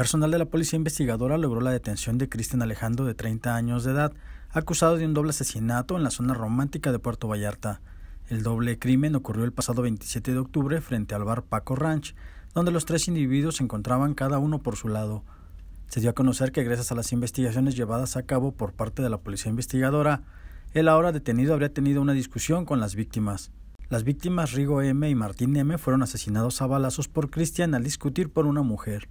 Personal de la policía investigadora logró la detención de Cristian Alejandro de 30 años de edad, acusado de un doble asesinato en la zona romántica de Puerto Vallarta. El doble crimen ocurrió el pasado 27 de octubre frente al bar Paco Ranch, donde los tres individuos se encontraban cada uno por su lado. Se dio a conocer que gracias a las investigaciones llevadas a cabo por parte de la policía investigadora, el ahora detenido habría tenido una discusión con las víctimas. Las víctimas Rigo M y Martín M fueron asesinados a balazos por Cristian al discutir por una mujer.